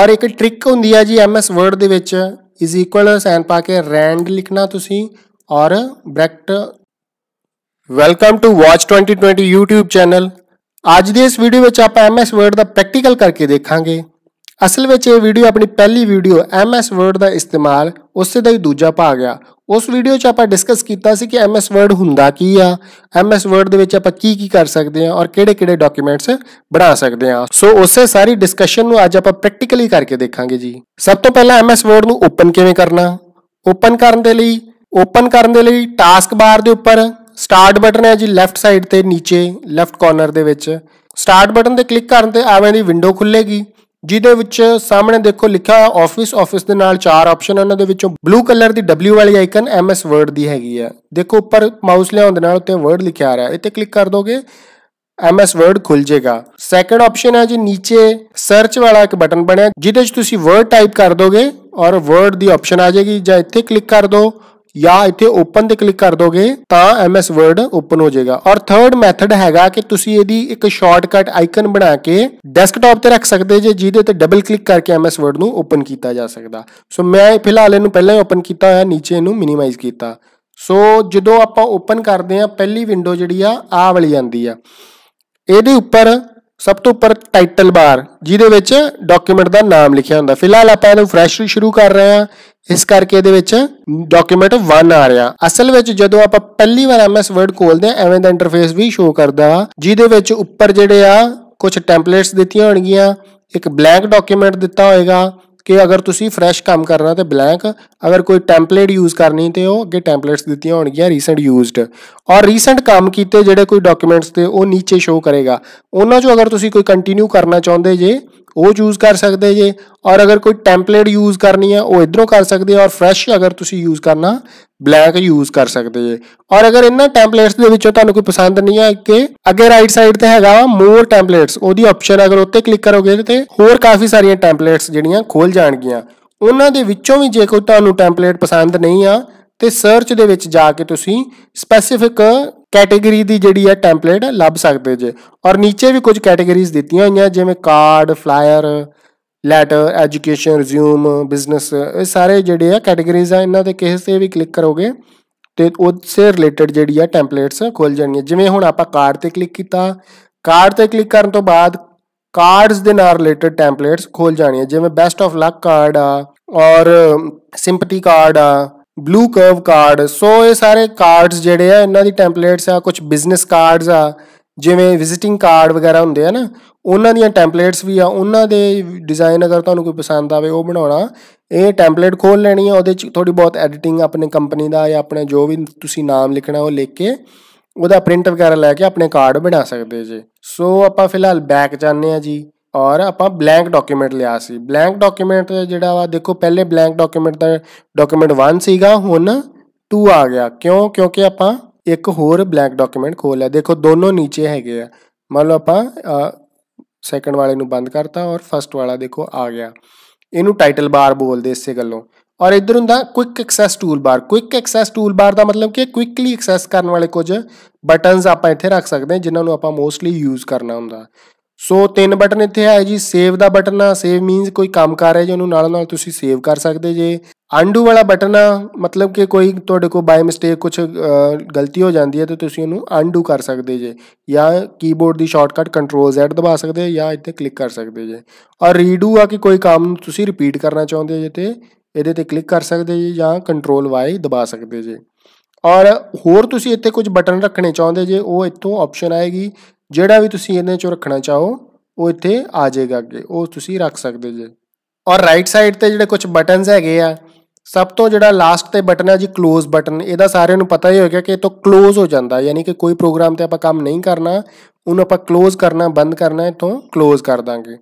ਔਰ ਇੱਕ ਟ੍ਰਿਕ ਹੁੰਦੀ ਹੈ ਜੀ ਐਮਐਸ ਵਰਡ ਦੇ ਵਿੱਚ ਇਜ਼ ਇਕੁਅਲ ਸਾਈਨ ਪਾ ਕੇ ਰੈਂਡ ਲਿਖਣਾ ਤੁਸੀਂ ਔਰ bracket welcome to watch 2020 YouTube channel ਅੱਜ ਦੇ ਇਸ ਵੀਡੀਓ ਵਿੱਚ ਆਪਾਂ ਐਮਐਸ ਵਰਡ ਦਾ ਪ੍ਰੈਕਟੀਕਲ ਕਰਕੇ ਦੇਖਾਂਗੇ ਅਸਲ ਵਿੱਚ ਇਹ ਵੀਡੀਓ ਆਪਣੀ ਪਹਿਲੀ ਵੀਡੀਓ ਐਮਐਸ ਵਰਡ ਦਾ ਇਸਤੇਮਾਲ ਉਸੇ ਦਾ ਹੀ ਦੂਜਾ ਭਾਗ ਆ ਉਸ ਵੀਡੀਓ 'ਚ ਆਪਾਂ ਡਿਸਕਸ ਕੀਤਾ ਸੀ ਕਿ ਐਮਐਸ ਵਰਡ ਹੁੰਦਾ ਕੀ ਆ ਐਮਐਸ ਵਰਡ ਦੇ ਵਿੱਚ ਆਪਾਂ ਕੀ ਕੀ ਕਰ ਸਕਦੇ ਆ ਔਰ ਕਿਹੜੇ-ਕਿਹੜੇ ਡਾਕੂਮੈਂਟਸ ਬਣਾ ਸਕਦੇ ਆ ਸੋ ਉਸੇ ਸਾਰੀ ਡਿਸਕਸ਼ਨ ਨੂੰ ਅੱਜ ਆਪਾਂ ਪ੍ਰੈਕਟੀਕਲੀ ਕਰਕੇ ਦੇਖਾਂਗੇ ਜੀ ਸਭ ਤੋਂ ਪਹਿਲਾਂ ਐਮਐਸ ਵਰਡ ਨੂੰ ਓਪਨ ਕਿਵੇਂ ਕਰਨਾ ਓਪਨ ਕਰਨ ਦੇ ਲਈ ਓਪਨ ਕਰਨ ਦੇ ਲਈ ਟਾਸਕ ਬਾਰ ਦੇ ਉੱਪਰ ਸਟਾਰਟ ਬਟਨ ਹੈ ਜੀ ਲੈਫਟ ਸਾਈਡ ਤੇ ਨੀਚੇ ਲੈਫਟ ਕਾਰਨਰ ਦੇ ਵਿੱਚ ਸਟਾਰਟ ਬਟਨ ਤੇ ਕਲਿੱਕ ਕਰਨ ਤੇ ਆਵੇਂ ਦੀ ਵਿੰਡੋ ਖੁੱਲੇਗੀ ਜਿਹਦੇ ਵਿੱਚ ਸਾਹਮਣੇ ਦੇਖੋ ਲਿਖਿਆ ਹੋਇਆ ਆਫਿਸ ਆਫਿਸ ਦੇ ਨਾਲ ਚਾਰ ਆਪਸ਼ਨ ਉਹਨਾਂ ਦੇ ਵਿੱਚੋਂ ਬਲੂ ਕਲਰ ਦੀ W ਵਾਲੀ ਆਈਕਨ MS ਵਰਡ ਦੀ ਹੈਗੀ ਆ ਦੇਖੋ ਉੱਪਰ ਮਾਊਸ ਲਿਆਉਣ ਦੇ ਨਾਲ ਉੱਤੇ ਵਰਡ ਲਿਖਿਆ ਆ ਰਿਹਾ ਇੱਥੇ ਕਲਿੱਕ ਕਰ ਦੋਗੇ MS ਵਰਡ ਖੁੱਲ ਜਾਏਗਾ ਸੈਕੰਡ ਆਪਸ਼ਨ ਹੈ ਜੀ ਨੀਚੇ ਸਰਚ ਵਾਲਾ ਇੱਕ ਬਟਨ ਬਣਿਆ ਜਿਹਦੇ 'ਚ ਤੁਸੀਂ ਵਰਡ ਟਾਈਪ ਕਰ ਦੋਗੇ ਔਰ ਵਰਡ ਦੀ ਆਪਸ਼ਨ ਆ ਜਾਏਗੀ ਜਾਂ ਇੱਥੇ ਕਲਿੱਕ ਕਰ ਦੋ ਜਾਂ ਇੱਥੇ ਓਪਨ ਤੇ ਕਲਿੱਕ ਕਰ ਦੋਗੇ ਤਾਂ MS Word ਓਪਨ ਹੋ ਜਾਏਗਾ ਔਰ ਥਰਡ ਮੈਥਡ ਹੈਗਾ ਕਿ ਤੁਸੀਂ ਇਹਦੀ ਇੱਕ ਸ਼ਾਰਟਕਟ ਆਈਕਨ ਬਣਾ ਕੇ ਡੈਸਕਟਾਪ ਤੇ ਰੱਖ ਸਕਦੇ ਜੇ ਜਿਹਦੇ ਤੇ ਡਬਲ ਕਲਿੱਕ ਕਰਕੇ MS Word ਨੂੰ ਓਪਨ ਕੀਤਾ ਜਾ ਸਕਦਾ ਸੋ ਮੈਂ ਫਿਲਹਾਲ ਇਹਨੂੰ ਪਹਿਲਾਂ ਹੀ ਓਪਨ ਕੀਤਾ ਹੋਇਆ ਨੀਚੇ ਇਹਨੂੰ ਮਿਨੀਮਾਈਜ਼ ਕੀਤਾ ਸੋ ਜਦੋਂ ਆਪਾਂ ਓਪਨ ਕਰਦੇ ਆ ਪਹਿਲੀ ਵਿੰਡੋ ਜਿਹੜੀ ਆ ਆ ਵਾਲੀ ਆਂਦੀ ਆ ਇਹਦੇ ਉੱਪਰ ਸਭ ਤੋਂ ਉੱਪਰ ਟਾਈਟਲ ਬਾਰ ਜਿਹਦੇ ਵਿੱਚ ਡਾਕੂਮੈਂਟ ਦਾ ਨਾਮ ਲਿਖਿਆ ਹੁੰਦਾ ਫਿਲਹਾਲ ਆਪਾਂ ਇਹਨੂੰ ਫਰੈਸ਼ ਸ਼ੁਰੂ ਕਰ ਰਹੇ ਹਾਂ ਇਸ ਕਰਕੇ ਇਹਦੇ ਵਿੱਚ ਡਾਕੂਮੈਂਟ 1 ਆ ਰਿਹਾ ਅਸਲ ਵਿੱਚ ਜਦੋਂ ਆਪਾਂ ਪਹਿਲੀ ਵਾਰ ਐਮਐਸ ਵਰਡ ਖੋਲਦੇ ਆ ਐਵੇਂ ਦਾ ਇੰਟਰਫੇਸ ਵੀ ਸ਼ੋ ਕਰਦਾ ਜਿਹਦੇ ਵਿੱਚ ਉੱਪਰ ਜਿਹੜੇ ਆ ਕੁਝ ਟੈਂਪਲੇਟਸ ਦਿੱਤੀਆਂ ਹੋਣਗੀਆਂ ਇੱਕ ਬਲੈਂਕ ਡਾਕੂਮੈਂਟ ਦਿੱਤਾ ਹੋਏਗਾ ਕਿ ਅਗਰ ਤੁਸੀਂ ਫਰੈਸ਼ ਕੰਮ ਕਰਨਾ ਤੇ ਬਲੈਂਕ ਅਗਰ ਕੋਈ ਟੈਂਪਲੇਟ ਯੂਜ਼ ਕਰਨੀ ਤੇ ਉਹ ਅੱਗੇ ਟੈਂਪਲੇਟਸ ਦਿੱਤੀਆਂ ਹੋਣਗੀਆਂ ਰੀਸੈਂਟ ਯੂਜ਼ਡ ਔਰ ਰੀਸੈਂਟ ਕੰਮ ਕੀਤੇ ਜਿਹੜੇ ਕੋਈ ਡਾਕੂਮੈਂਟਸ ਤੇ ਉਹ ਨੀਚੇ ਸ਼ੋ ਕਰੇਗਾ ਉਹਨਾਂ ਚੋਂ ਅਗਰ ਤੁਸੀਂ ਕੋਈ ਕੰਟੀਨਿਊ ਕਰਨਾ ਚਾਹੁੰਦੇ ਜੇ ਉਹ ਚੂਜ਼ ਕਰ ਸਕਦੇ ਜੇ ਔਰ ਅਗਰ ਕੋਈ ਟੈਂਪਲੇਟ ਯੂਜ਼ ਕਰਨੀ ਹੈ ਉਹ ਇਧਰੋਂ ਕਰ ਸਕਦੇ ਔਰ ਫਰੈਸ਼ ਅਗਰ ਤੁਸੀਂ ਯੂਜ਼ ਕਰਨਾ ਬਲੈਕ ਯੂਜ਼ ਕਰ ਸਕਦੇ ਜੇ ਔਰ ਅਗਰ ਇਹਨਾਂ ਟੈਂਪਲੇਟਸ ਦੇ ਵਿੱਚੋਂ ਤੁਹਾਨੂੰ ਕੋਈ ਪਸੰਦ ਨਹੀਂ ਆ ਕਿ ਅੱਗੇ ਰਾਈਟ ਸਾਈਡ ਤੇ ਹੈਗਾ ਮੋਰ ਟੈਂਪਲੇਟਸ ਉਹਦੀ ਆਪਸ਼ਨ ਅਗਰ ਉੱਤੇ ਕਲਿੱਕ ਕਰੋਗੇ ਤੇ ਹੋਰ ਕਾਫੀ ਸਾਰੀਆਂ ਟੈਂਪਲੇਟਸ ਜਿਹੜੀਆਂ ਖੋਲ ਜਾਣਗੀਆਂ ਉਹਨਾਂ ਦੇ ਵਿੱਚੋਂ ਵੀ ਜੇ ਕੋਈ ਤੁਹਾਨੂੰ ਟੈਂਪਲੇਟ ਪਸੰਦ ਨਹੀਂ ਆ ਤੇ ਸਰਚ ਦੇ ਵਿੱਚ ਜਾ ਕੇ ਤੁਸੀਂ ਸਪੈਸੀਫਿਕ ਕੈਟਾਗਰੀ ਦੀ ਜਿਹੜੀ ਹੈ ਟੈਂਪਲੇਟ ਲੱਭ ਸਕਦੇ ਜੇ ਔਰ ਨੀਚੇ ਵੀ ਕੁਝ ਕੈਟਾਗਰੀਜ਼ ਦਿੱਤੀਆਂ ਹੋਈਆਂ ਜਿਵੇਂ card flyer letter education resume business ਇਹ ਸਾਰੇ ਜਿਹੜੇ ਆ ਕੈਟਾਗਰੀਜ਼ ਆ ਇਹਨਾਂ ਦੇ ਕਿਸੇ ਤੇ ਵੀ ਕਲਿੱਕ ਕਰੋਗੇ ਤੇ ਉਸੇ ਰਿਲੇਟਡ ਜਿਹੜੀ ਆ ਟੈਂਪਲੇਟਸ ਖੁੱਲ ਜਾਣਗੀਆਂ ਜਿਵੇਂ ਹੁਣ ਆਪਾਂ ਕਾਰਡ ਤੇ ਕਲਿੱਕ ਕੀਤਾ ਕਾਰਡ ਤੇ ਕਲਿੱਕ ਕਰਨ ਤੋਂ ਬਾਅਦ ਕਾਰਡਸ ਦੇ ਨਾਲ ਰਿਲੇਟਡ ਟੈਂਪਲੇਟਸ ਖੁੱਲ ਜਾਣੀਆਂ ਜਿਵੇਂ ਬੈਸਟ ਆਫ ਲੱਕ ਕਾਰਡ ਆ ਔਰ ਸਿੰਪਥੀ ਕਾਰਡ ਆ ਬਲੂ ਕਰਵ ਕਾਰਡ ਸੋ ਇਹ ਸਾਰੇ ਕਾਰਡਸ ਜਿਹੜੇ ਆ ਇਹਨਾਂ ਦੀ ਟੈਂਪਲੇਟਸ ਆ ਕੁਝ ਬਿਜ਼ਨਸ ਕਾਰਡਸ ਆ ਜਿਵੇਂ ਵਿਜ਼ਿਟਿੰਗ ਕਾਰਡ ਵਗੈਰਾ ਹੁੰਦੇ ਆ ਨਾ ਉਹਨਾਂ ਦੀਆਂ ਟੈਂਪਲੇਟਸ ਵੀ ਆ ਉਹਨਾਂ ਦੇ ਡਿਜ਼ਾਈਨ ਅਗਰ ਤੁਹਾਨੂੰ ਕੋਈ ਪਸੰਦ ਆਵੇ ਉਹ ਬਣਾਉਣਾ ਇਹ ਟੈਂਪਲੇਟ ਖੋਲ ਲੈਣੀ ਆ ਉਹਦੇ ਚ ਥੋੜੀ ਬਹੁਤ ਐਡੀਟਿੰਗ ਆਪਣੇ ਕੰਪਨੀ ਦਾ ਜਾਂ ਆਪਣੇ ਜੋ ਵੀ ਤੁਸੀਂ ਨਾਮ ਲਿਖਣਾ ਉਹ ਲਿਖ ਕੇ ਉਹਦਾ ਪ੍ਰਿੰਟ ਵਗੈਰਾ ਲੈ ਕੇ ਆਪਣੇ ਕਾਰਡ ਬਣਾ ਸਕਦੇ ਜੇ ਸੋ ਆਪਾਂ ਫਿਲਹਾਲ ਬੈਕ ਜਾਂਦੇ ਆ ਜੀ ਔਰ ਆਪਾਂ ਬਲੈਂਕ ਡਾਕੂਮੈਂਟ ਲਿਆ ਸੀ ਬਲੈਂਕ ਡਾਕੂਮੈਂਟ ਜਿਹੜਾ ਵਾ ਦੇਖੋ ਪਹਿਲੇ ਬਲੈਂਕ ਡਾਕੂਮੈਂਟ ਦਾ ਡਾਕੂਮੈਂਟ 1 ਸੀਗਾ ਹੁਣ 2 ਆ ਗਿਆ ਕਿਉਂ ਕਿਉਂਕਿ ਆਪਾਂ ਇੱਕ ਹੋਰ ਬਲੈਂਕ ਡਾਕੂਮੈਂਟ ਖੋਲ ਲਿਆ ਦੇਖੋ ਦੋਨੋਂ ਨੀਚੇ ਹੈਗੇ ਆ ਮੰਨ ਲਓ ਆਪਾਂ ਸੈਕੰਡ ਵਾਲੇ ਨੂੰ ਬੰਦ ਕਰਤਾ ਔਰ ਫਰਸਟ ਵਾਲਾ ਦੇਖੋ ਆ ਗਿਆ ਇਹਨੂੰ ਟਾਈਟਲ ਬਾਰ ਬੋਲਦੇ ਇਸੇ ਗੱਲੋਂ ਔਰ ਇਧਰ ਹੁੰਦਾ quick access tool bar quick access tool bar ਦਾ ਮਤਲਬ ਕਿ ਕੁਇਕਲੀ ਐਕਸੈਸ ਕਰਨ ਵਾਲੇ ਕੁਝ ਬਟਨਸ ਆਪਾਂ ਇੱਥੇ ਰੱਖ ਸਕਦੇ ਹਾਂ ਜਿਨ੍ਹਾਂ ਨੂੰ ਆਪਾਂ ਮੋਸਟਲੀ ਯੂਜ਼ ਕਰਨਾ ਹੁੰਦਾ ਸੋ ਤਿੰਨ ਬਟਨ ਇੱਥੇ ਆਏ ਜੀ ਸੇਵ ਦਾ ਬਟਨ ਆ ਸੇਵ ਮੀਨਸ ਕੋਈ ਕੰਮ ਕਰ ਰਿਹਾ ਜੇ ਉਹਨੂੰ ਨਾਲ ਨਾਲ ਤੁਸੀਂ ਸੇਵ ਕਰ ਸਕਦੇ ਜੇ ਅੰਡੂ ਵਾਲਾ ਬਟਨ ਆ ਮਤਲਬ ਕਿ ਕੋਈ ਤੁਹਾਡੇ ਕੋਲ ਬਾਈ ਮਿਸਟੇਕ ਕੁਝ ਗਲਤੀ ਹੋ ਜਾਂਦੀ ਹੈ ਤੇ ਤੁਸੀਂ ਉਹਨੂੰ ਅੰਡੂ ਕਰ ਸਕਦੇ ਜੇ ਜਾਂ ਕੀਬੋਰਡ ਦੀ ਸ਼ਾਰਟਕਟ ਕੰਟਰੋਲ Z ਦਬਾ ਸਕਦੇ ਜਾਂ ਇੱਥੇ ਕਲਿੱਕ ਕਰ ਸਕਦੇ ਜੇ ਔਰ ਰੀਡੂ ਆ ਕਿ ਕੋਈ ਕੰਮ ਨੂੰ ਤੁਸੀਂ ਰਿਪੀਟ ਕਰਨਾ ਚਾਹੁੰਦੇ ਜੇ ਤੇ ਇਹਦੇ ਤੇ ਕਲਿੱਕ ਕਰ ਸਕਦੇ ਜੇ ਜਾਂ ਕੰਟਰੋਲ Y ਦਬਾ ਸਕਦੇ ਜੇ ਔਰ ਹੋਰ ਤੁਸੀਂ ਇੱਥੇ ਕੁਝ ਬਟਨ ਰੱਖਣੇ ਚਾਹੁੰਦੇ ਜੇ ਉਹ ਇੱਥੋਂ ਆਪਸ਼ਨ ਆਏਗੀ ਜਿਹੜਾ ਵੀ ਤੁਸੀਂ ਇਹਨਾਂ ਚੋਂ ਰੱਖਣਾ ਚਾਹੋ ਉਹ ਇੱਥੇ ਆ ਜਾਏਗਾ ਅੱਗੇ ਉਹ ਤੁਸੀਂ ਰੱਖ ਸਕਦੇ ਜੇ ਔਰ ਰਾਈਟ ਸਾਈਡ ਤੇ ਜਿਹੜੇ ਕੁਝ ਬਟਨਸ ਹੈਗੇ ਆ ਸਭ ਤੋਂ ਜਿਹੜਾ ਲਾਸਟ ਤੇ ਬਟਨ ਹੈ ਜੀ ক্লোਜ਼ ਬਟਨ ਇਹਦਾ ਸਾਰਿਆਂ ਨੂੰ ਪਤਾ ਹੀ ਹੋਏਗਾ ਕਿ ਇਹ ਤੋਂ ক্লোਜ਼ ਹੋ ਜਾਂਦਾ ਯਾਨੀ ਕਿ ਕੋਈ ਪ੍ਰੋਗਰਾਮ ਤੇ ਆਪਾਂ ਕੰਮ ਨਹੀਂ ਕਰਨਾ ਉਹਨੂੰ ਆਪਾਂ ক্লোਜ਼ ਕਰਨਾ ਬੰਦ ਕਰਨਾ ਇਥੋਂ ক্লোਜ਼ ਕਰ ਦਾਂਗੇ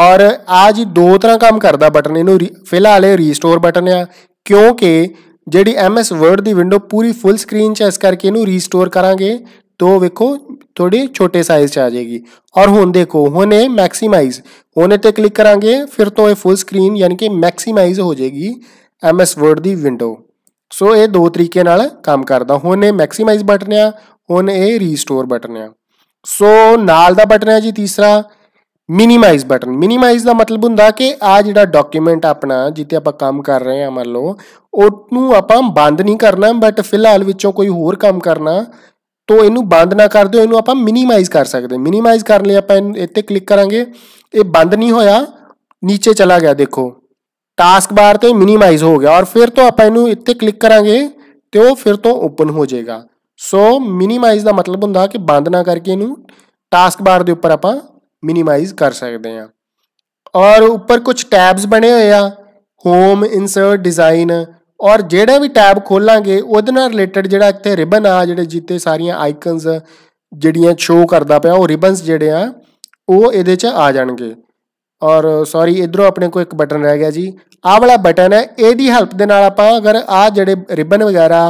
ਔਰ ਆ ਜੀ ਦੋ ਤਰ੍ਹਾਂ ਕੰਮ ਕਰਦਾ ਬਟਨ ਇਹਨੂੰ ਫਿਲਹਾਲ ਇਹ ਰੀਸਟੋਰ ਬਟਨ ਆ ਕਿਉਂਕਿ ਜਿਹੜੀ MS Word ਦੀ ਵਿੰਡੋ ਪੂਰੀ ਫੁੱਲ ਸਕਰੀਨ 'ਚ ਇਸ ਕਰਕੇ ਇਹਨੂੰ ਰੀਸਟੋਰ ਕਰਾਂਗੇ ਤੋ ਵੇਖੋ ਥੋੜੀ ਛੋਟੇ ਸਾਈਜ਼ 'ਚ ਆ ਜਾਏਗੀ ਔਰ ਹੁਣ ਦੇਖੋ ਹੁਣ ਇਹ ਮੈਕਸਿਮਾਈਜ਼ ਹੁਣ ਇਹ ਤੇ ਕਲਿੱਕ ਕਰਾਂਗੇ ਫਿਰ ਤੋਂ ਇਹ ਫੁੱਲ ਸਕਰੀਨ ਯਾਨੀ ਕਿ ਮੈਕਸਿਮਾਈਜ਼ ਹੋ ਜਾਏਗੀ ਐਮਐਸ ਵਰਡ ਦੀ ਵਿੰਡੋ ਸੋ ਇਹ ਦੋ ਤਰੀਕੇ ਨਾਲ ਕੰਮ ਕਰਦਾ ਹੁਣ ਇਹ ਮੈਕਸਿਮਾਈਜ਼ ਬਟਨ ਆ ਹੁਣ ਇਹ ਰੀਸਟੋਰ ਬਟਨ ਆ ਸੋ ਨਾਲ ਦਾ ਬਟਨ ਆ ਜੀ ਤੀਸਰਾ ਮਿਨੀਮਾਈਜ਼ ਬਟਨ ਮਿਨੀਮਾਈਜ਼ ਦਾ ਮਤਲਬ ਹੁੰਦਾ ਕਿ ਆ ਜਿਹੜਾ ਡਾਕੂਮੈਂਟ ਆਪਣਾ ਜਿੱਤੇ ਆਪਾਂ ਕੰਮ ਕਰ ਰਹੇ ਆ ਮੰਨ ਲਓ ਉਹਨੂੰ ਆਪਾਂ ਬੰਦ ਨਹੀਂ ਕਰਨਾ ਬਟ ਫਿਲਹਾਲ ਵਿੱਚੋਂ ਕੋਈ ਹੋਰ ਕੰਮ ਕਰਨਾ ਤੋਂ ਇਹਨੂੰ ਬੰਦ ਨਾ ਕਰ ਦਿਓ ਇਹਨੂੰ ਆਪਾਂ ਮਿਨੀਮਾਈਜ਼ ਕਰ ਸਕਦੇ ਮਿਨੀਮਾਈਜ਼ ਕਰਨ ਲਈ ਆਪਾਂ ਇੱਥੇ ਕਲਿੱਕ ਕਰਾਂਗੇ ਇਹ ਬੰਦ ਨਹੀਂ ਹੋਇਆ ਨੀਚੇ ਚਲਾ ਗਿਆ ਦੇਖੋ ਟਾਸਕ ਬਾਰ ਤੇ ਮਿਨੀਮਾਈਜ਼ ਹੋ ਗਿਆ ਔਰ ਫਿਰ ਤੋਂ ਆਪਾਂ ਇਹਨੂੰ ਇੱਥੇ ਕਲਿੱਕ ਕਰਾਂਗੇ ਤੇ ਉਹ ਫਿਰ ਤੋਂ ਓਪਨ ਹੋ ਜਾਏਗਾ ਸੋ ਮਿਨੀਮਾਈਜ਼ ਦਾ ਮਤਲਬ ਹੁੰਦਾ ਕਿ ਬੰਦ ਨਾ ਕਰਕੇ ਇਹਨੂੰ ਟਾਸਕ ਬਾਰ ਦੇ ਉੱਪਰ ਆਪਾਂ ਮਿਨੀਮਾਈਜ਼ ਕਰ ਸਕਦੇ ਹਾਂ ਔਰ ਉੱਪਰ ਕੁਝ ਟੈਬਸ ਬਣੇ ਹੋਏ ਆ ਹੋਮ ਇਨਸਰਟ ਡਿਜ਼ਾਈਨ ਔਰ ਜਿਹੜਾ ਵੀ ਟੈਬ ਖੋਲਾਂਗੇ ਉਹਦੇ ਨਾਲ ਰਿਲੇਟਡ ਜਿਹੜਾ ਇੱਥੇ ਰਿਬਨ ਆ ਜਿਹੜੇ ਜਿੱਤੇ ਸਾਰੀਆਂ ਆਈਕਨਸ ਜਿਹੜੀਆਂ ਸ਼ੋ ਕਰਦਾ ਪਿਆ ਉਹ ਰਿਬਨਸ ਜਿਹੜੇ ਆ ਉਹ ਇਹਦੇ 'ਚ ਆ ਜਾਣਗੇ ਔਰ ਸੌਰੀ ਇਧਰੋਂ ਆਪਣੇ ਕੋਲ ਇੱਕ ਬਟਨ ਰਹਿ ਗਿਆ ਜੀ ਆਹ ਵਾਲਾ ਬਟਨ ਹੈ ਇਹਦੀ ਹੈਲਪ ਦੇ ਨਾਲ ਆਪਾਂ ਅਗਰ ਆ ਜਿਹੜੇ ਰਿਬਨ ਵਗੈਰਾ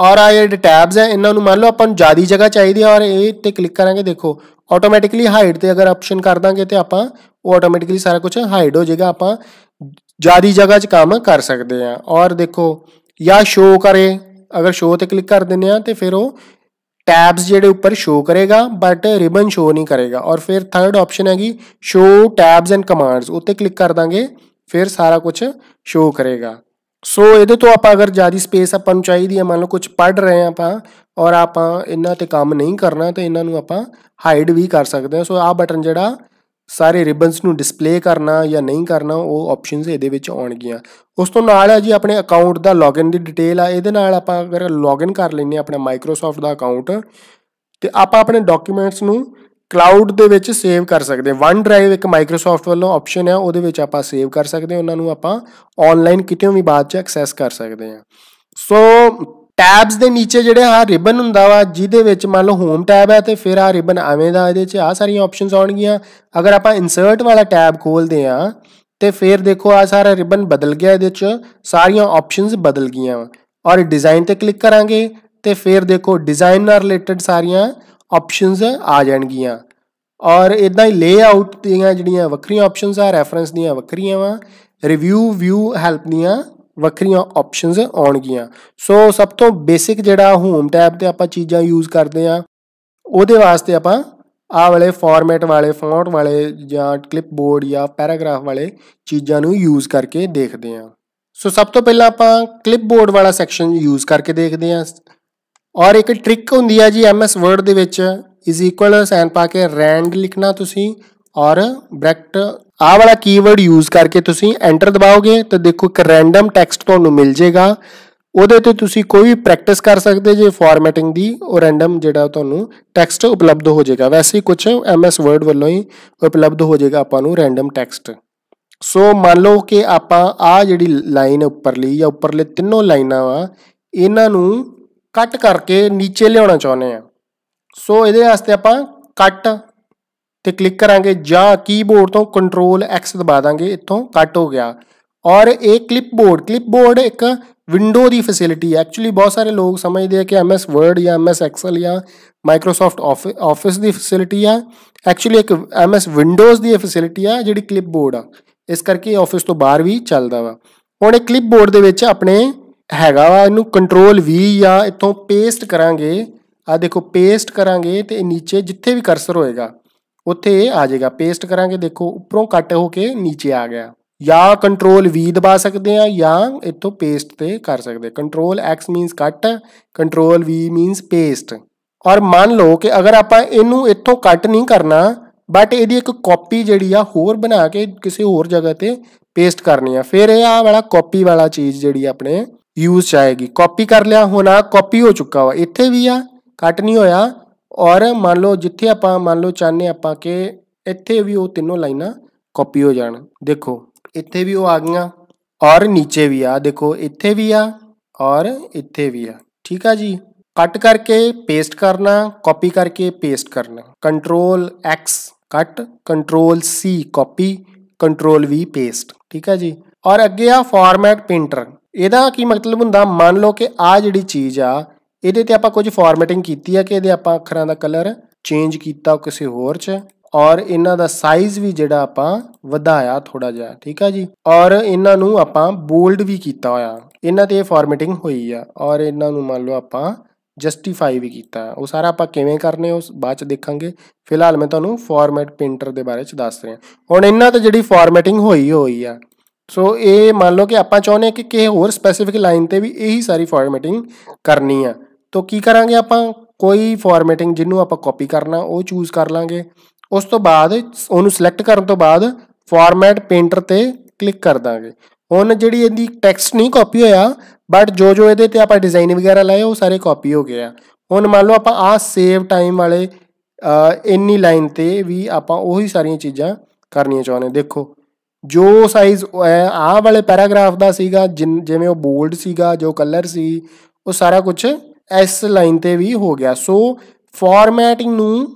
ਔਰ ਆ ਜਿਹੜੇ ਟੈਬਸ ਹੈ ਇਹਨਾਂ ਨੂੰ ਮੰਨ ਲਓ ਆਪਾਂ ਨੂੰ ਜ਼ਿਆਦੀ ਜਗ੍ਹਾ ਚਾਹੀਦੀ ਹੈ ਔਰ ਇਹ ਤੇ ਕਲਿੱਕ ਕਰਾਂਗੇ ਦੇਖੋ ਆਟੋਮੈਟਿਕਲੀ ਹਾਈਡ ਤੇ ਅਗਰ ਆਪਸ਼ਨ ਕਰ ਦਾਂਗੇ ਤੇ ਆਪਾਂ ਉਹ ਆਟੋਮੈਟਿਕਲੀ ਸਾਰਾ ਕੁਝ ਹਾਈਡ ਹੋ ਜਾਏਗਾ ਆਪਾਂ ਜਾਰੀ ਜਗ੍ਹਾ 'ਚ ਕੰਮ ਕਰ ਸਕਦੇ ਆ ਔਰ ਦੇਖੋ ਜਾਂ ਸ਼ੋ ਕਰੇ ਅਗਰ ਸ਼ੋ ਤੇ ਕਲਿੱਕ ਕਰ ਦਿੰਨੇ ਆ ਤੇ ਫਿਰ ਉਹ ਟੈਬਸ ਜਿਹੜੇ ਉੱਪਰ ਸ਼ੋ ਕਰੇਗਾ ਬਟ ਰਿਬਨ ਸ਼ੋ ਨਹੀਂ ਕਰੇਗਾ ਔਰ ਫਿਰ ਥਰਡ ਆਪਸ਼ਨ ਹੈਗੀ ਸ਼ੋ ਟੈਬਸ ਐਂਡ ਕਮਾਂਡਸ ਉੱਤੇ ਕਲਿੱਕ ਕਰ ਦਾਂਗੇ ਫਿਰ ਸਾਰਾ ਕੁਝ ਸ਼ੋ ਕਰੇਗਾ ਸੋ ਇਹਦੇ ਤੋਂ ਆਪਾਂ ਅਗਰ ਜਿਆਦਾ ਸਪੇਸ ਆਪਾਂ ਨੂੰ ਚਾਹੀਦੀ ਹੈ ਮੰਨ ਲਓ ਕੁਝ ਪੜ ਰਹੇ ਆ ਆਪਾਂ ਔਰ ਆਪਾਂ ਇਹਨਾਂ ਤੇ ਕੰਮ ਨਹੀਂ ਕਰਨਾ ਤੇ ਇਹਨਾਂ ਨੂੰ ਆਪਾਂ ਹਾਈਡ ਵੀ ਕਰ ਸਕਦੇ ਹਾਂ ਸੋ ਆਹ ਬਟਨ ਜਿਹੜਾ ਸਾਰੇ ਰਿਬਨਸ ਨੂੰ ਡਿਸਪਲੇ ਕਰਨਾ ਜਾਂ ਨਹੀਂ ਕਰਨਾ ਉਹ ਆਪਸ਼ਨਸ ਇਹਦੇ ਵਿੱਚ ਆਉਣਗੀਆਂ ਉਸ ਤੋਂ ਨਾਲ ਹੈ ਜੀ ਆਪਣੇ ਅਕਾਊਂਟ ਦਾ ਲੌਗਇਨ ਦੀ ਡਿਟੇਲ ਆ ਇਹਦੇ ਨਾਲ ਆਪਾਂ ਅਗਰ ਲੌਗਇਨ ਕਰ ਲੈਨੇ ਆਪਣਾ ਮਾਈਕਰੋਸਾਫਟ ਦਾ ਅਕਾਊਂਟ ਤੇ ਆਪਾਂ ਆਪਣੇ ਡਾਕੂਮੈਂਟਸ ਨੂੰ ਕਲਾਊਡ ਦੇ ਵਿੱਚ ਸੇਵ ਕਰ ਸਕਦੇ ਹਾਂ ਵਨ ਡਰਾਈਵ ਇੱਕ ਮਾਈਕਰੋਸਾਫਟ ਵੱਲੋਂ ਆਪਸ਼ਨ ਹੈ ਉਹਦੇ ਵਿੱਚ ਆਪਾਂ ਸੇਵ ਕਰ ਸਕਦੇ ਹਾਂ ਉਹਨਾਂ ਨੂੰ ਆਪਾਂ ਆਨਲਾਈਨ ਕਿਤੇ ਵੀ ਬਾਅਦ ਚ ਐਕਸੈਸ ਕਰ ਸਕਦੇ ਹਾਂ ਸੋ ਟੈਬਸ ਦੇ ਨੀਚੇ ਜਿਹੜੇ ਆ ਰਿਬਨ ਹੁੰਦਾ ਵਾ ਜਿਹਦੇ ਵਿੱਚ ਮੰਨ ਲਓ ਹੋਮ ਟੈਬ ਹੈ ਤੇ ਫਿਰ ਆ ਰਿਬਨ ਐਵੇਂ ਦਾ ਇਹਦੇ 'ਚ ਆ ਸਾਰੀਆਂ ਆਪਸ਼ਨਸ ਆਉਣਗੀਆਂ ਅਗਰ ਆਪਾਂ ਇਨਸਰਟ ਵਾਲਾ ਟੈਬ ਖੋਲਦੇ ਆ ਤੇ ਫਿਰ ਦੇਖੋ ਆ ਸਾਰਾ ਰਿਬਨ ਬਦਲ ਗਿਆ ਇਹਦੇ 'ਚ ਸਾਰੀਆਂ ਆਪਸ਼ਨਸ ਬਦਲ ਗਈਆਂ ਔਰ ਡਿਜ਼ਾਈਨ ਤੇ ਕਲਿੱਕ ਕਰਾਂਗੇ ਤੇ ਫਿਰ ਦੇਖੋ ਡਿਜ਼ਾਈਨ ਨਾਲ ਰਿਲੇਟਡ ਸਾਰੀਆਂ ਆਪਸ਼ਨਸ ਆ ਜਾਣਗੀਆਂ ਔਰ ਇਦਾਂ ਹੀ ਲੇਆਊਟ ਦੀਆਂ ਜਿਹੜੀਆਂ ਵੱਖਰੀਆਂ ਆਪਸ਼ਨਸ ਆ ਰੈਫਰੈਂਸ ਦੀਆਂ ਵੱਖਰੀਆਂ ਵਾ ਰਿਵਿਊ ਵਿਊ ਹੈਲਪ ਦੀਆਂ ਵੱਖਰੀਆਂ ਆਪਸ਼ਨਸ ਆਉਣਗੀਆਂ ਸੋ ਸਭ ਤੋਂ ਬੇਸਿਕ ਜਿਹੜਾ ਹੋਮ ਟੈਬ ਤੇ ਆਪਾਂ ਚੀਜ਼ਾਂ ਯੂਜ਼ ਕਰਦੇ ਆ ਉਹਦੇ ਵਾਸਤੇ ਆਪਾਂ ਆ ਵਾਲੇ ਫਾਰਮੈਟ ਵਾਲੇ ਫੌਂਟ ਵਾਲੇ ਜਾਂ ਕਲਿੱਪਬੋਰਡ ਜਾਂ ਪੈਰਾਗ੍ਰਾਫ ਵਾਲੇ ਚੀਜ਼ਾਂ ਨੂੰ ਯੂਜ਼ ਕਰਕੇ ਦੇਖਦੇ ਆ ਸੋ ਸਭ ਤੋਂ ਪਹਿਲਾਂ ਆਪਾਂ ਕਲਿੱਪਬੋਰਡ ਵਾਲਾ ਸੈਕਸ਼ਨ ਯੂਜ਼ ਕਰਕੇ ਦੇਖਦੇ ਆ ਔਰ ਇੱਕ ਟ੍ਰਿਕ ਹੁੰਦੀ ਆ ਜੀ ਐਮਐਸ ਵਰਡ ਦੇ ਵਿੱਚ ਇਜ਼ ਇਕੁਅਲ ਸਾਈਨ ਪਾ ਕੇ ਰੈਂਡ ਲਿਖਣਾ ਤੁਸੀਂ ਔਰ ਬ੍ਰੈਕਟ ਆਹ ਵਾਲਾ ਕੀਵਰਡ ਯੂਜ਼ ਕਰਕੇ ਤੁਸੀਂ ਐਂਟਰ ਦਬਾਓਗੇ ਤਾਂ ਦੇਖੋ ਇੱਕ ਰੈਂਡਮ ਟੈਕਸਟ ਤੁਹਾਨੂੰ ਮਿਲ ਜੇਗਾ ਉਹਦੇ ਤੇ ਤੁਸੀਂ ਕੋਈ ਵੀ ਪ੍ਰੈਕਟਿਸ ਕਰ ਸਕਦੇ ਜੇ ਫਾਰਮੈਟਿੰਗ ਦੀ ਉਹ ਰੈਂਡਮ ਜਿਹੜਾ ਤੁਹਾਨੂੰ ਟੈਕਸਟ ਉਪਲਬਧ ਹੋ ਜਾਏਗਾ ਵੈਸੇ ਹੀ ਕੁਝ ਐਮਐਸ ਵਰਡ ਵੱਲੋਂ ਹੀ ਉਪਲਬਧ ਹੋ ਜਾਏਗਾ ਆਪਾਂ ਨੂੰ ਰੈਂਡਮ ਟੈਕਸਟ ਸੋ ਮੰਨ ਲਓ ਕਿ ਆਪਾਂ ਆ ਜਿਹੜੀ ਲਾਈਨ ਉੱਪਰਲੀ ਜਾਂ ਉੱਪਰਲੇ ਤਿੰਨੋਂ ਲਾਈਨਾਂ ਆ ਇਹਨਾਂ ਨੂੰ ਕੱਟ ਕਰਕੇ ਨੀਚੇ ਲਿਆਉਣਾ ਚਾਹੁੰਦੇ ਆ ਸੋ ਇਹਦੇ ਵਾਸਤੇ ਆਪਾਂ ਕੱਟ ਤੇ ਕਲਿੱਕ ਕਰਾਂਗੇ ਜਾਂ ਕੀਬੋਰਡ ਤੋਂ ਕੰਟਰੋਲ ਐਕਸ ਦਬਾ ਦਾਂਗੇ ਇੱਥੋਂ ਕੱਟ ਹੋ ਗਿਆ ਔਰ ਇਹ ਕਲਿੱਪਬੋਰਡ ਕਲਿੱਪਬੋਰਡ ਇੱਕ ਵਿੰਡੋ ਦੀ ਫੈਸਿਲਿਟੀ ਹੈ ਐਕਚੁਅਲੀ ਬਹੁਤ ਸਾਰੇ ਲੋਕ ਸਮਝਦੇ ਆ ਕਿ MS Word ਜਾਂ MS Excel ਜਾਂ Microsoft Office ਦੀ ਫੈਸਿਲਿਟੀ ਆ ਐਕਚੁਅਲੀ ਇੱਕ MS Windows ਦੀ ਫੈਸਿਲਿਟੀ ਆ ਜਿਹੜੀ ਕਲਿੱਪਬੋਰਡ ਆ ਇਸ ਕਰਕੇ ਆਫਿਸ ਤੋਂ ਬਾਹਰ ਵੀ ਚੱਲਦਾ ਵਾ ਹੁਣ ਇਹ ਕਲਿੱਪਬੋਰਡ ਦੇ ਵਿੱਚ ਆਪਣੇ ਹੈਗਾ ਵਾ ਇਹਨੂੰ ਕੰਟਰੋਲ V ਜਾਂ ਇੱਥੋਂ ਪੇਸਟ ਕਰਾਂਗੇ ਆ ਦੇਖੋ ਪੇਸਟ ਕਰਾਂਗੇ ਤੇ ਨੀਚੇ ਜਿੱਥੇ ਵੀ ਕਰਸਰ ਹੋਏਗਾ ਉੱਥੇ ਇਹ ਆ ਜਾਏਗਾ ਪੇਸਟ ਕਰਾਂਗੇ ਦੇਖੋ ਉੱਪਰੋਂ ਕੱਟ ਹੋ ਕੇ ਨੀਚੇ ਆ ਗਿਆ ਜਾਂ ਕੰਟਰੋਲ ਵੀ ਦਬਾ ਸਕਦੇ ਆ ਜਾਂ ਇੱਥੋਂ ਪੇਸਟ ਤੇ ਕਰ ਸਕਦੇ control X means cut control V means paste ਔਰ ਮੰਨ ਲਓ ਕਿ ਅਗਰ ਆਪਾਂ ਇਹਨੂੰ ਇੱਥੋਂ ਕੱਟ ਨਹੀਂ ਕਰਨਾ ਬਟ ਇਹਦੀ ਇੱਕ ਕਾਪੀ ਜਿਹੜੀ ਆ ਹੋਰ ਬਣਾ ਕੇ ਕਿਸੇ ਹੋਰ ਜਗ੍ਹਾ ਤੇ ਪੇਸਟ ਕਰਨੀ ਆ ਫਿਰ ਇਹ ਆ ਵਾਲਾ ਕਾਪੀ ਵਾਲਾ ਚੀਜ਼ ਜਿਹੜੀ ਆਪਣੇ ਯੂਜ਼ ਆਏਗੀ ਕਾਪੀ ਕਰ ਲਿਆ ਹੁਣ ਆ ਕਾਪੀ ਹੋ ਚੁੱਕਾ ਵਾ ਇੱਥੇ ਵੀ ਆ ਕੱਟ ਨਹੀਂ ਹੋਇਆ ਔਰ ਮੰਨ ਲਓ ਜਿੱਥੇ ਆਪਾਂ ਮੰਨ ਲਓ ਚਾਹਨੇ ਆਪਾਂ ਕਿ ਇੱਥੇ ਵੀ ਉਹ ਤਿੰਨੋਂ ਲਾਈਨਾਂ ਕਾਪੀ ਹੋ ਜਾਣ ਦੇਖੋ ਇੱਥੇ ਵੀ ਉਹ ਆ ਗਈਆਂ ਔਰ ਨੀਚੇ ਵੀ ਆ ਦੇਖੋ ਇੱਥੇ ਵੀ ਆ ਔਰ ਇੱਥੇ ਵੀ ਆ ਠੀਕ ਆ ਜੀ ਕੱਟ ਕਰਕੇ ਪੇਸਟ ਕਰਨਾ ਕਾਪੀ ਕਰਕੇ ਪੇਸਟ ਕਰਨਾ control X cut control C copy control V paste ਠੀਕ ਆ ਜੀ ਔਰ ਅੱਗੇ ਆ ਫਾਰਮੈਟ ਪ੍ਰਿੰਟਰ ਇਹਦਾ ਕੀ ਮਤਲਬ ਹੁੰਦਾ ਮੰਨ ਲਓ ਕਿ ਆ ਜਿਹੜੀ ਚੀਜ਼ ਆ ਇਹਦੇ ਤੇ ਆਪਾਂ ਕੁਝ ਫਾਰਮੈਟਿੰਗ ਕੀਤੀ ਆ ਕਿ ਇਹਦੇ ਆਪਾਂ ਅੱਖਰਾਂ ਦਾ ਕਲਰ ਚੇਂਜ ਕੀਤਾ ਕਿਸੇ ਹੋਰ 'ਚ ਔਰ ਇਹਨਾਂ ਦਾ ਸਾਈਜ਼ ਵੀ ਜਿਹੜਾ ਆਪਾਂ ਵਧਾਇਆ ਥੋੜਾ ਜਿਹਾ ਠੀਕ ਆ ਜੀ ਔਰ ਇਹਨਾਂ ਨੂੰ ਆਪਾਂ ਬੋਲਡ ਵੀ ਕੀਤਾ ਹੋਇਆ ਇਹਨਾਂ ਤੇ ਫਾਰਮੈਟਿੰਗ ਹੋਈ ਆ ਔਰ ਇਹਨਾਂ ਨੂੰ ਮੰਨ ਲਓ ਆਪਾਂ ਜਸਟੀਫਾਈ ਵੀ ਕੀਤਾ ਉਹ ਸਾਰਾ ਆਪਾਂ ਕਿਵੇਂ ਕਰਨੇ ਉਸ ਬਾਅਦ ਚ ਦੇਖਾਂਗੇ ਫਿਲਹਾਲ ਮੈਂ ਤੁਹਾਨੂੰ ਫਾਰਮੈਟ ਪ੍ਰਿੰਟਰ ਦੇ ਬਾਰੇ ਚ ਦੱਸ ਰਿਹਾ ਹੁਣ ਇਹਨਾਂ ਤੇ ਜਿਹੜੀ ਫਾਰਮੈਟਿੰਗ ਹੋਈ ਹੋਈ ਆ ਸੋ ਇਹ ਮੰਨ ਲਓ ਕਿ ਆਪਾਂ ਚਾਹੁੰਦੇ ਕਿ ਕਿਸੇ ਹੋਰ ਸਪੈਸੀਫਿਕ ਲਾਈਨ ਤੇ ਵੀ ਇਹੀ ਸਾਰੀ ਫਾਰਮੈਟਿੰਗ ਕਰਨੀ ਆ ਤੋਂ ਕੀ ਕਰਾਂਗੇ ਆਪਾਂ ਕੋਈ ਫਾਰਮੈਟਿੰਗ ਜਿਹਨੂੰ ਆਪਾਂ ਕਾਪੀ ਕਰਨਾ ਉਹ ਚੂਜ਼ ਕਰ ਲਾਂਗੇ ਉਸ ਤੋਂ ਬਾਅਦ ਉਹਨੂੰ ਸਿਲੈਕਟ ਕਰਨ ਤੋਂ ਬਾਅਦ ਫਾਰਮੈਟ ਪੇਂਟਰ ਤੇ ਕਲਿੱਕ ਕਰ ਦਾਂਗੇ ਹੁਣ ਜਿਹੜੀ ਇਹਦੀ ਟੈਕਸਟ ਨਹੀਂ ਕਾਪੀ ਹੋਇਆ ਬਟ ਜੋ ਜੋ ਇਹਦੇ ਤੇ ਆਪਾਂ ਡਿਜ਼ਾਈਨ ਵਗੈਰਾ ਲਾਏ ਉਹ ਸਾਰੇ ਕਾਪੀ ਹੋ ਗਏ ਆ ਹੁਣ ਮੰਨ ਲਓ ਆਪਾਂ ਆ ਸੇਵ ਟਾਈਮ ਵਾਲੇ ਇੰਨੀ ਲਾਈਨ ਤੇ ਵੀ ਆਪਾਂ ਉਹੀ ਸਾਰੀਆਂ ਚੀਜ਼ਾਂ ਕਰਨੀਆਂ ਚਾਹੁੰਦੇ ਦੇਖੋ ਜੋ ਸਾਈਜ਼ ਆਹ ਵਾਲੇ ਪੈਰਾਗ੍ਰਾਫ ਦਾ ਸੀਗਾ ਜਿਵੇਂ ਉਹ ਬੋਲਡ ਸੀਗਾ ਜੋ ਕਲਰ ਸੀ ਉਹ ਸਾਰਾ ਕੁਝ ਇਸ ਲਾਈਨ ਤੇ ਵੀ ਹੋ ਗਿਆ ਸੋ ਫਾਰਮੈਟਿੰਗ ਨੂੰ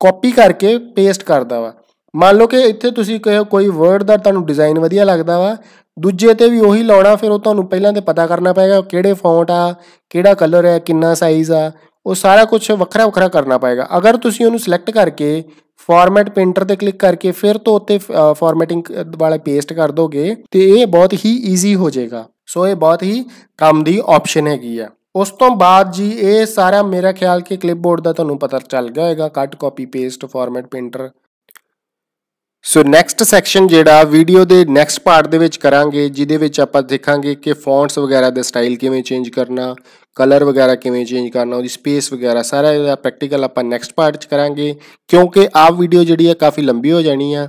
ਕਾਪੀ ਕਰਕੇ ਪੇਸਟ ਕਰਦਾ ਵਾ ਮੰਨ ਲਓ ਕਿ ਇੱਥੇ ਤੁਸੀਂ ਕੋਈ ਵਰਡ ਦਾ ਤੁਹਾਨੂੰ ਡਿਜ਼ਾਈਨ ਵਧੀਆ ਲੱਗਦਾ ਵਾ ਦੂਜੇ ਤੇ ਵੀ ਉਹੀ ਲਾਉਣਾ ਫਿਰ ਉਹ ਤੁਹਾਨੂੰ ਪਹਿਲਾਂ ਤੇ ਪਤਾ ਕਰਨਾ ਪਏਗਾ ਕਿਹੜੇ ਫੌਂਟ ਆ ਕਿਹੜਾ ਕਲਰ ਹੈ ਕਿੰਨਾ ਸਾਈਜ਼ ਆ ਉਹ ਸਾਰਾ ਕੁਝ ਵੱਖਰਾ ਵੱਖਰਾ ਕਰਨਾ ਪਏਗਾ ਅਗਰ ਤੁਸੀਂ ਉਹਨੂੰ ਸਿਲੈਕਟ ਕਰਕੇ ਫਾਰਮੈਟ ਪੇਂਟਰ ਤੇ ਕਲਿੱਕ ਕਰਕੇ ਫਿਰ ਤੋਂ ਉੱਤੇ ਫਾਰਮੈਟਿੰਗ ਵਾਲੇ ਪੇਸਟ ਕਰ ਦੋਗੇ ਤੇ ਇਹ ਬਹੁਤ ਹੀ ਈਜ਼ੀ ਹੋ ਜਾਏਗਾ ਸੋ ਇਹ ਬਹੁਤ ਹੀ ਕੰਮ ਦੀ ਆਪਸ਼ਨ ਹੈਗੀ ਆ ਉਸ ਤੋਂ ਬਾਅਦ ਜੀ ਇਹ ਸਾਰਾ ਮੇਰਾ ਖਿਆਲ ਕਿ ਕਲਿੱਪਬੋਰਡ ਦਾ ਤੁਹਾਨੂੰ ਪਤਾ ਚੱਲ ਗਿਆ ਹੋਵੇਗਾ cut copy paste format printer so next section ਜਿਹੜਾ ਵੀਡੀਓ ਦੇ ਨੈਕਸਟ ਪਾਰਟ ਦੇ ਵਿੱਚ ਕਰਾਂਗੇ ਜਿਹਦੇ ਵਿੱਚ ਆਪਾਂ ਦੇਖਾਂਗੇ ਕਿ ਫੌਂਟਸ ਵਗੈਰਾ ਦਾ ਸਟਾਈਲ ਕਿਵੇਂ ਚੇਂਜ ਕਰਨਾ ਕਲਰ ਵਗੈਰਾ ਕਿਵੇਂ ਚੇਂਜ ਕਰਨਾ ਉਹਦੀ ਸਪੇਸ ਵਗੈਰਾ ਸਾਰਾ ਇਹਦਾ ਪ੍ਰੈਕਟੀਕਲ ਆਪਾਂ ਨੈਕਸਟ ਪਾਰਟ 'ਚ ਕਰਾਂਗੇ ਕਿਉਂਕਿ ਆਹ ਵੀਡੀਓ ਜਿਹੜੀ ਹੈ ਕਾਫੀ ਲੰਬੀ ਹੋ ਜਾਣੀ ਆ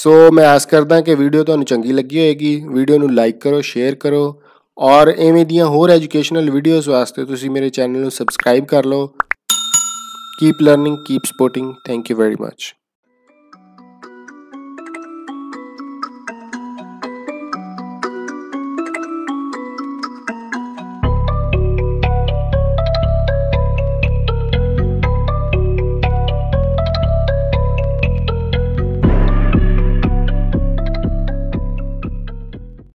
ਸੋ ਮੈਂ ਆਸ ਕਰਦਾ ਕਿ ਵੀਡੀਓ ਤੁਹਾਨੂੰ ਚੰਗੀ ਲੱਗੀ ਹੋਏਗੀ ਵੀਡੀਓ ਨੂੰ ਲਾਈਕ ਕਰੋ ਸ਼ੇਅਰ ਕਰੋ ਔਰ ਐਵੇਂ ਦੀਆਂ ਹੋਰ ਐਜੂਕੇਸ਼ਨਲ ਵੀਡੀਓਜ਼ ਵਾਸਤੇ ਤੁਸੀਂ ਮੇਰੇ ਚੈਨਲ ਨੂੰ ਸਬਸਕ੍ਰਾਈਬ ਕਰ ਲਓ keep learning keep supporting thank you very much